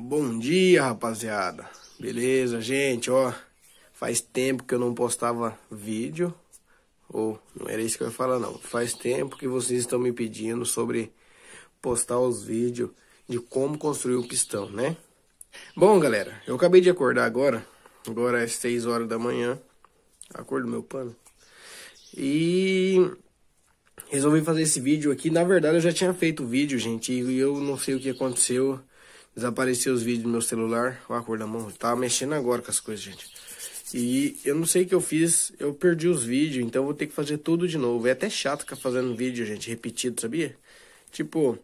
Bom dia, rapaziada. Beleza, gente, ó. Faz tempo que eu não postava vídeo. Ou não era isso que eu ia falar não. Faz tempo que vocês estão me pedindo sobre postar os vídeos de como construir o pistão, né? Bom, galera, eu acabei de acordar agora. Agora é 6 horas da manhã. Acordo meu pano. E resolvi fazer esse vídeo aqui. Na verdade, eu já tinha feito o vídeo, gente, e eu não sei o que aconteceu Desapareceu os vídeos do meu celular. Olha a cor da mão. Tava mexendo agora com as coisas, gente. E eu não sei o que eu fiz. Eu perdi os vídeos, então vou ter que fazer tudo de novo. É até chato ficar fazendo vídeo, gente, repetido, sabia? Tipo,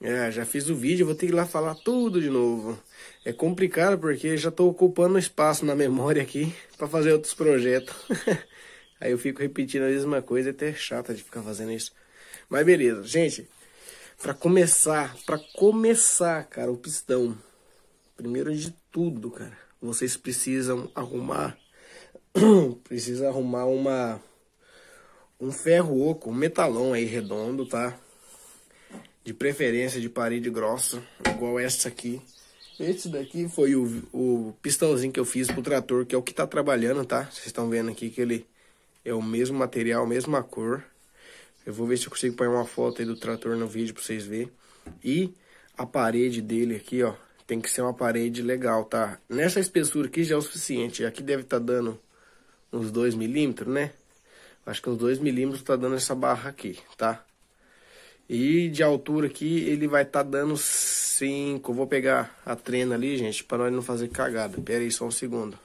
é, já fiz o vídeo, vou ter que ir lá falar tudo de novo. É complicado porque já tô ocupando espaço na memória aqui para fazer outros projetos. Aí eu fico repetindo a mesma coisa, é até chata de ficar fazendo isso. Mas beleza, gente para começar, para começar, cara, o pistão. Primeiro de tudo, cara, vocês precisam arrumar precisa arrumar uma um ferro oco, um metalon aí redondo, tá? De preferência de parede grossa, igual essa aqui. Esse daqui foi o, o pistãozinho que eu fiz pro trator, que é o que tá trabalhando, tá? Vocês estão vendo aqui que ele é o mesmo material, mesma cor. Eu vou ver se eu consigo pôr uma foto aí do trator no vídeo pra vocês verem. E a parede dele aqui, ó, tem que ser uma parede legal, tá? Nessa espessura aqui já é o suficiente. Aqui deve estar tá dando uns 2 milímetros, né? Acho que uns 2 milímetros tá dando essa barra aqui, tá? E de altura aqui ele vai estar tá dando 5. Vou pegar a trena ali, gente, para nós não fazer cagada. Pera aí só um segundo.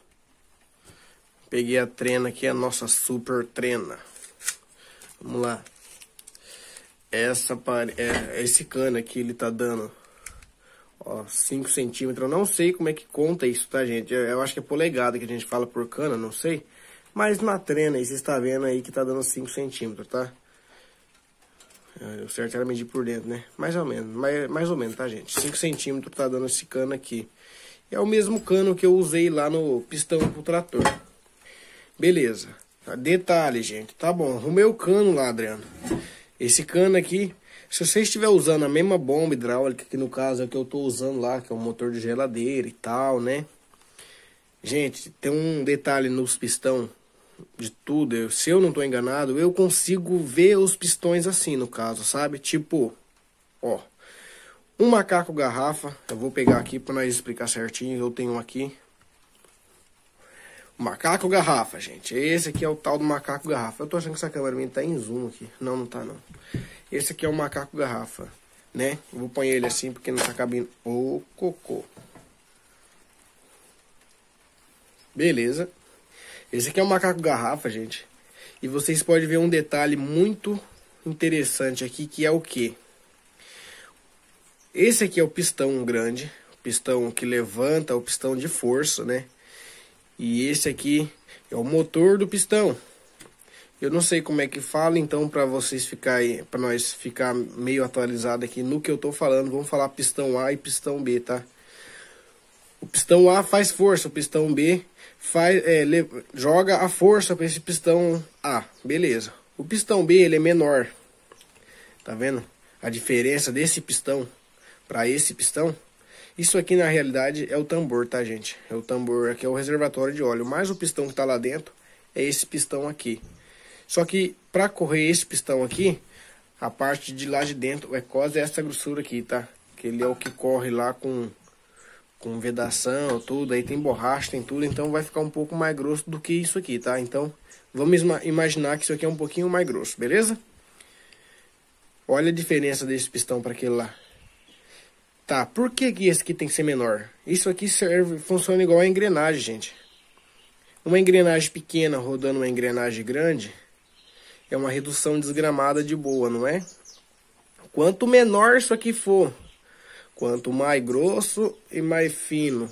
Peguei a trena aqui, a nossa super trena. Vamos lá essa é, é, esse cano aqui ele tá dando ó 5 centímetros eu não sei como é que conta isso tá gente eu, eu, acho que é polegada que a gente fala por cana não sei mas na trena aí você está vendo aí que tá dando 5 centímetros tá o é, certo era medir por dentro né mais ou menos mais, mais ou menos tá gente 5 centímetros tá dando esse cano aqui é o mesmo cano que eu usei lá no pistão pro trator beleza detalhe gente tá bom arrumei o cano lá Adriano esse cano aqui, se você estiver usando a mesma bomba hidráulica, que no caso é o que eu estou usando lá, que é um motor de geladeira e tal, né? Gente, tem um detalhe nos pistão de tudo, eu, se eu não estou enganado, eu consigo ver os pistões assim, no caso, sabe? Tipo, ó, um macaco garrafa, eu vou pegar aqui para nós explicar certinho, eu tenho aqui, Macaco garrafa, gente. Esse aqui é o tal do macaco garrafa. Eu tô achando que essa câmera minha tá em zoom aqui. Não, não tá não. Esse aqui é o macaco garrafa, né? Eu vou pôr ele assim porque não tá cabendo. Ô, cocô. Beleza. Esse aqui é o macaco garrafa, gente. E vocês podem ver um detalhe muito interessante aqui, que é o que? Esse aqui é o pistão grande, o pistão que levanta, o pistão de força, né? E esse aqui é o motor do pistão. Eu não sei como é que fala, então para vocês ficar para nós ficar meio atualizado aqui no que eu tô falando, vamos falar pistão A e pistão B, tá? O pistão A faz força, o pistão B faz, é, le, joga a força para esse pistão A, beleza? O pistão B ele é menor, tá vendo? A diferença desse pistão para esse pistão isso aqui na realidade é o tambor, tá gente? É o tambor aqui, é o reservatório de óleo. Mas o pistão que tá lá dentro é esse pistão aqui. Só que para correr esse pistão aqui, a parte de lá de dentro é quase essa grossura aqui, tá? Que ele é o que corre lá com, com vedação, tudo. Aí tem borracha, tem tudo. Então vai ficar um pouco mais grosso do que isso aqui, tá? Então vamos imaginar que isso aqui é um pouquinho mais grosso, beleza? Olha a diferença desse pistão para aquele lá. Tá, por que, que esse aqui tem que ser menor? Isso aqui serve, funciona igual a engrenagem, gente. Uma engrenagem pequena rodando uma engrenagem grande é uma redução desgramada de boa, não é? Quanto menor isso aqui for, quanto mais grosso e mais fino,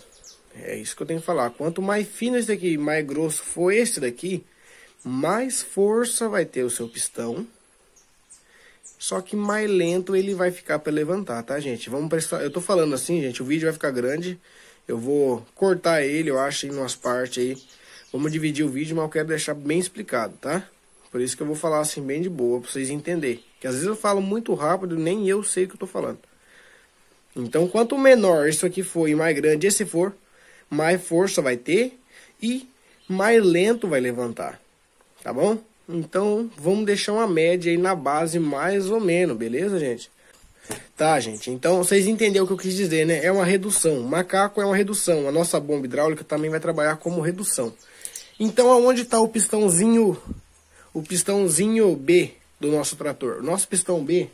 é isso que eu tenho que falar. Quanto mais fino esse daqui, mais grosso for esse daqui, mais força vai ter o seu pistão só que mais lento ele vai ficar para levantar, tá, gente? Vamos prestar. Eu tô falando assim, gente, o vídeo vai ficar grande. Eu vou cortar ele, eu acho, em umas partes aí. Vamos dividir o vídeo, mas eu quero deixar bem explicado, tá? Por isso que eu vou falar assim bem de boa, pra vocês entenderem. Que às vezes eu falo muito rápido, nem eu sei o que eu tô falando. Então, quanto menor isso aqui for e mais grande esse for, mais força vai ter e mais lento vai levantar. Tá bom? Então, vamos deixar uma média aí na base, mais ou menos, beleza, gente? Tá, gente? Então, vocês entenderam o que eu quis dizer, né? É uma redução. Macaco é uma redução. A nossa bomba hidráulica também vai trabalhar como redução. Então, aonde está o pistãozinho, o pistãozinho B do nosso trator? O nosso pistão B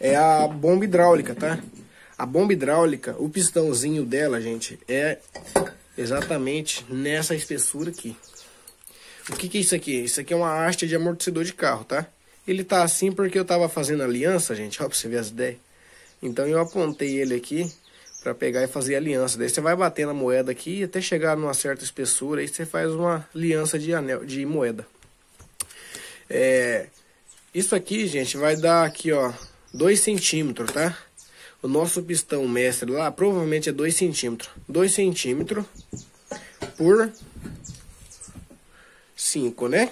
é a bomba hidráulica, tá? A bomba hidráulica, o pistãozinho dela, gente, é exatamente nessa espessura aqui. O que, que é isso aqui? Isso aqui é uma haste de amortecedor de carro, tá? Ele tá assim porque eu tava fazendo aliança, gente. Ó, pra você ver as ideias. Então eu apontei ele aqui para pegar e fazer aliança. Daí você vai bater na moeda aqui até chegar numa certa espessura. Aí você faz uma aliança de anel, de moeda. É, isso aqui, gente, vai dar aqui, ó, 2 centímetros, tá? O nosso pistão mestre lá provavelmente é 2 centímetros. 2 centímetros por 5, né?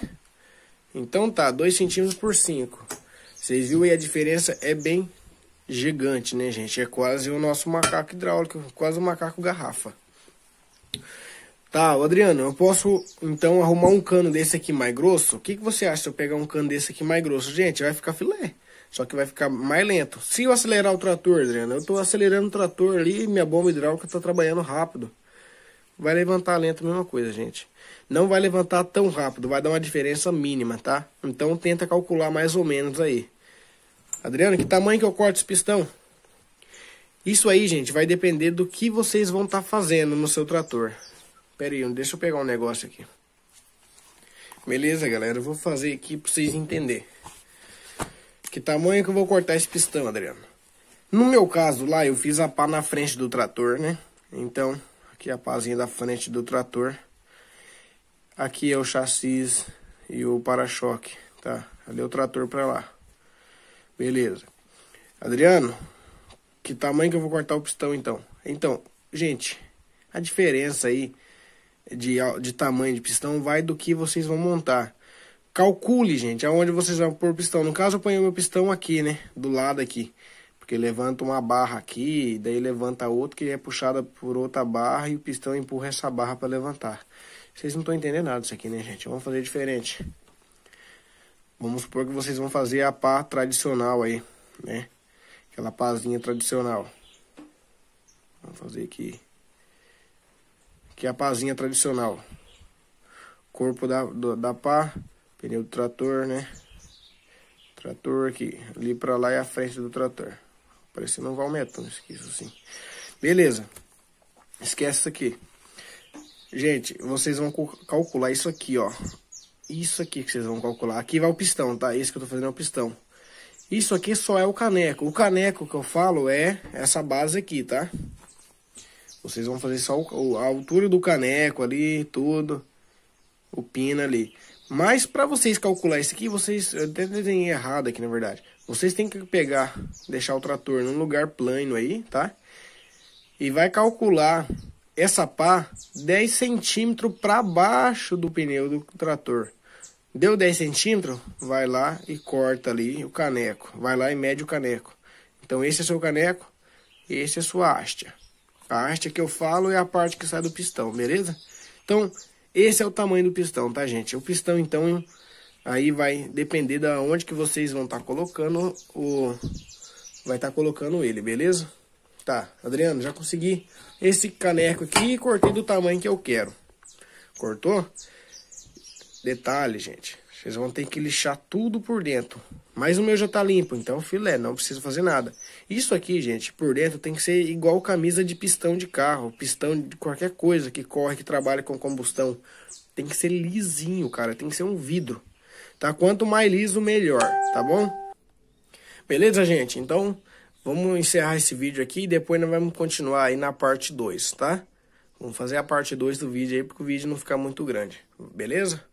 Então tá, 2 centímetros por 5. Vocês viram aí a diferença é bem gigante, né, gente? É quase o nosso macaco hidráulico, quase o macaco garrafa. Tá, Adriano, eu posso então arrumar um cano desse aqui mais grosso? O que, que você acha se eu pegar um cano desse aqui mais grosso? Gente, vai ficar filé. Só que vai ficar mais lento. Se eu acelerar o trator, Adriano, eu tô acelerando o trator ali e minha bomba hidráulica tá trabalhando rápido vai levantar lento a mesma coisa, gente. Não vai levantar tão rápido, vai dar uma diferença mínima, tá? Então tenta calcular mais ou menos aí. Adriano, que tamanho que eu corto esse pistão? Isso aí, gente, vai depender do que vocês vão estar tá fazendo no seu trator. Pera aí, deixa eu pegar um negócio aqui. Beleza, galera? Eu vou fazer aqui pra vocês entenderem. Que tamanho que eu vou cortar esse pistão, Adriano? No meu caso lá, eu fiz a pá na frente do trator, né? Então, Aqui é a pazinha da frente do trator. Aqui é o chassis e o para-choque, tá? Ali é o trator para lá. Beleza. Adriano, que tamanho que eu vou cortar o pistão então? Então, gente, a diferença aí de, de tamanho de pistão vai do que vocês vão montar. Calcule, gente, aonde vocês vão pôr o pistão. No caso, eu ponho meu pistão aqui, né? Do lado aqui. Porque levanta uma barra aqui, daí levanta outra que é puxada por outra barra e o pistão empurra essa barra para levantar. Vocês não estão entendendo nada disso aqui, né, gente? Vamos fazer diferente. Vamos supor que vocês vão fazer a pá tradicional aí, né? Aquela pazinha tradicional. Vamos fazer aqui. Que é a pazinha tradicional. Corpo da, do, da pá, pneu do trator, né? Trator aqui. Ali para lá é a frente do trator. Parecendo um Valmetão, isso aqui, assim. Beleza. Esquece isso aqui. Gente, vocês vão calcular isso aqui, ó. Isso aqui que vocês vão calcular. Aqui vai o pistão, tá? Esse que eu tô fazendo é o pistão. Isso aqui só é o caneco. O caneco que eu falo é essa base aqui, tá? Vocês vão fazer só o, a altura do caneco ali, tudo. O pino ali. Mas para vocês calcular isso aqui, vocês. Eu até desenhei errado aqui na verdade. Vocês têm que pegar, deixar o trator num lugar plano aí, tá? E vai calcular essa pá 10 centímetros para baixo do pneu do trator. Deu 10 centímetros? Vai lá e corta ali o caneco. Vai lá e mede o caneco. Então esse é seu caneco, esse é sua haste. A haste que eu falo é a parte que sai do pistão, beleza? Então, esse é o tamanho do pistão, tá, gente? O pistão, então, aí vai depender da onde que vocês vão estar tá colocando o... Vai estar tá colocando ele, beleza? Tá, Adriano, já consegui esse caneco aqui e cortei do tamanho que eu quero. Cortou? Detalhe, gente. Vocês vão ter que lixar tudo por dentro. Mas o meu já tá limpo, então filé, não precisa fazer nada. Isso aqui, gente, por dentro tem que ser igual camisa de pistão de carro, pistão de qualquer coisa que corre, que trabalha com combustão. Tem que ser lisinho, cara, tem que ser um vidro. Tá? Quanto mais liso, melhor, tá bom? Beleza, gente? Então, vamos encerrar esse vídeo aqui e depois nós vamos continuar aí na parte 2, tá? Vamos fazer a parte 2 do vídeo aí, porque o vídeo não ficar muito grande, beleza?